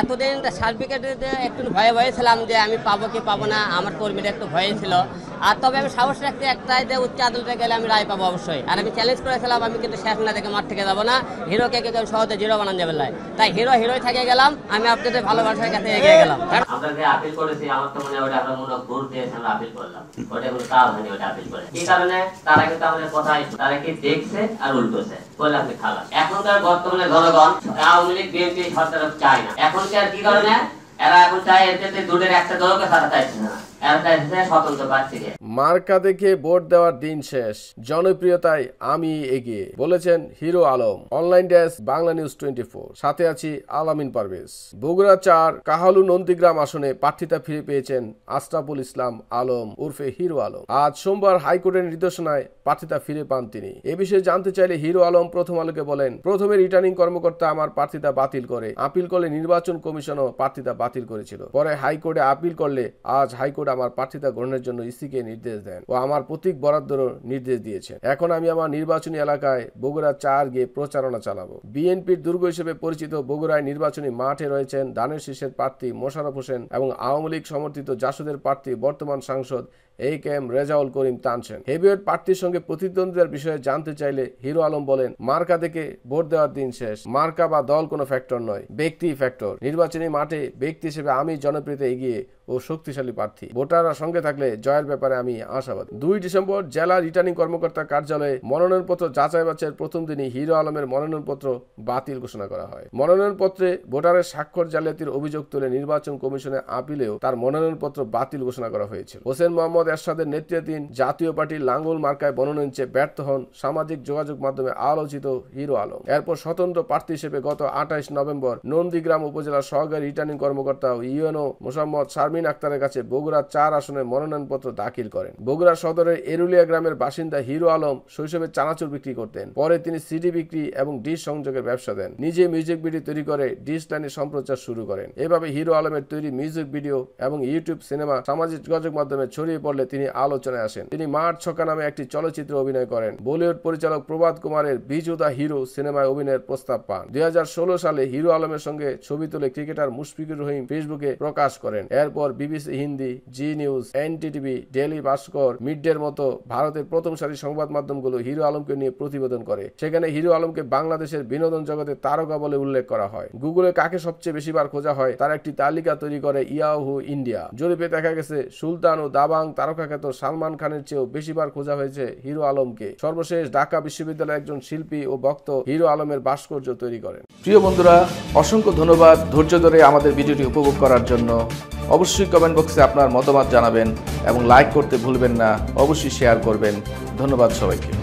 এতদিন সার্টিফিকেট একটু ভয়ে ভয়ে ছিলাম যে আমি পাবো কি পাবো না আমার কর্মীরা একটু ভয়ে ছিল আর তবে আমি সাহস রাখতে একটাই যে উচ্চ আদালতে গেলে আমি রায় পাবো অবশ্যই আর আমি চ্যালেঞ্জ করেছিলাম আমি কিন্তু শেষ না থেকে মাঠ থেকে যাবো না হিরোকে কিন্তু আমি সহজে জিরো বানান যাবে তাই হিরো হিরোই থেকে গেলাম আমি আপনাদের ভালোবাসার কাছে এগিয়ে গেলাম এরা এখন চায় একটা দলকে সারা চাইছে না মার্কা দেখে ভোট দেওয়ার দিন শেষ জনপ্রিয়তায় আমি এগিয়ে বলেছেন Hero Alom online desk Bangla news twenty সাথে আছি আলামিন পারভেজ বগুড়া চার কাহালু নন্দীগ্রাম আসনে প্রার্থিতা ফিরে পেয়েছেন আস্তাবুল ইসলাম আলম উর্ফে হিরো আলম আজ সোমবার হাইকোর্টের নির্দেশনায় প্রার্থিতা ফিরে পান তিনি এ বিষয়ে জানতে চাইলে হিরো আলম প্রথম আলোকে বলেন প্রথমে রিটার্নিং কর্মকর্তা আমার প্রার্থিতা বাতিল করে আপিল করলে নির্বাচন কমিশনও প্রার্থিতা বাতিল করেছিল পরে হাইকোর্টে আপিল করলে আজ হাইকোর্ট আমার প্রার্থিতা গ্রহণের জন্য ইসিকে নির্দেশ দেন ও আমার প্রতীক বরাদ্দেরও নির্দেশ দিয়েছেন এখন আমি আমার নির্বাচনী এলাকায় বগুড়া চার গিয়ে প্রচারণা চালাবো বিএনপির দুর্গ হিসেবে পরিচিত বগুড়ায় নির্বাচনী মাঠে রয়েছেন ধানের শীর্ষের প্রার্থী মোশারফ হোসেন এবং আওয়ামী লীগ সমর্থিত জাসুদের প্রার্থী বর্তমান সাংসদ এই কে এম রেজাউল করিম টানছেন হেভিওয়েট প্রার্থীর সঙ্গে প্রতিদ্বন্দ্বিতার বিষয়ে জানতে চাইলে হিরো আলম বলেন মার্কা দেখে ভোট দেওয়ার দিন শেষ মার্কা বা দল কোনো ফ্যাক্টর নয় ব্যক্তি ফ্যাক্টর নির্বাচনী মাঠে ব্যক্তি হিসেবে আমি জনপ্রিয়তা এগিয়ে ও শক্তিশালী প্রার্থী ভোটাররা সঙ্গে থাকলে জয়ের ব্যাপারে আমি আশাবাদী দুই ডিসেম্বর জেলা রিটার্নিং কর্মকর্তা কার্যালয়ে মনোনয়নপত্র যাচাই বাচ্চার প্রথম দিনই হিরো আলমের মনোনয়নপত্র বাতিল ঘোষণা করা হয় মনোনয়নপত্রে ভোটারের স্বাক্ষর জালিয়াতির অভিযোগ তুলে নির্বাচন কমিশনে আপিলেও তার মনোনয়নপত্র বাতিল ঘোষণা করা হয়েছিল হোসেন মোহাম্মদ এরশাদের নেতৃত্বাধীন জাতীয় পার্টির লাঙ্গল মার্কায় চেয়ে ব্যর্থ হন সামাজিক যোগাযোগ মাধ্যমে আলোচিত হিরো আলম এরপর স্বতন্ত্র প্রার্থী হিসেবে গত আঠাইশ নভেম্বর নন্দীগ্রাম উপজেলার সহকারী রিটার্নিং কর্মকর্তা ইউএনও মোসাম্মদ শারমিন আক্তারের কাছে বগুড়া চার আসনে মনোনয়নপত্র দাখিল করেন বগুড়া সদরের এরুলিয়া গ্রামের বাসিন্দা হিরো আলম শৈশবে চানাচুর বিক্রি করতেন পরে তিনি সিডি বিক্রি এবং ডিশ সংযোগের ব্যবসা দেন নিজে মিউজিক ভিডিও তৈরি করে ডিশ লাইনে সম্প্রচার শুরু করেন এভাবে হিরো আলমের তৈরি মিউজিক ভিডিও এবং ইউটিউব সিনেমা সামাজিক যোগাযোগ মাধ্যমে ছড়িয়ে পড়লে হলে তিনি আলোচনায় আসেন তিনি মার ছকা নামে একটি চলচ্চিত্রে অভিনয় করেন বলিউড পরিচালক প্রভাত কুমারের বিজু দা হিরো সিনেমায় অভিনয়ের প্রস্তাব পান দুই সালে হিরো আলমের সঙ্গে ছবি তুলে ক্রিকেটার মুশফিকুর রহিম ফেসবুকে প্রকাশ করেন এরপর BBC Hindi Zee news NDTV daily Bhaskar মিডডের মতো ভারতের প্রথম সারি সংবাদ মাধ্যমগুলো হিরো আলমকে নিয়ে প্রতিবেদন করে সেখানে হিরো আলমকে বাংলাদেশের বিনোদন জগতে তারকা বলে উল্লেখ করা হয় গুগলে কাকে সবচেয়ে বেশিবার খোঁজা হয় তার একটি তালিকা তৈরি করে ইয়াহু ইন্ডিয়া জরিপে দেখা গেছে সুলতান ও দাবাং তার তারকাখ্যাত সালমান খানের চেয়েও বেশিবার খোঁজা হয়েছে হিরো আলমকে সর্বশেষ ঢাকা বিশ্ববিদ্যালয়ের একজন শিল্পী ও বক্ত হিরো আলমের ভাস্কর্য তৈরি করেন প্রিয় বন্ধুরা অসংখ্য ধন্যবাদ ধৈর্য ধরে আমাদের ভিডিওটি উপভোগ করার জন্য অবশ্যই কমেন্ট বক্সে আপনার মতামত জানাবেন এবং লাইক করতে ভুলবেন না অবশ্যই শেয়ার করবেন ধন্যবাদ সবাইকে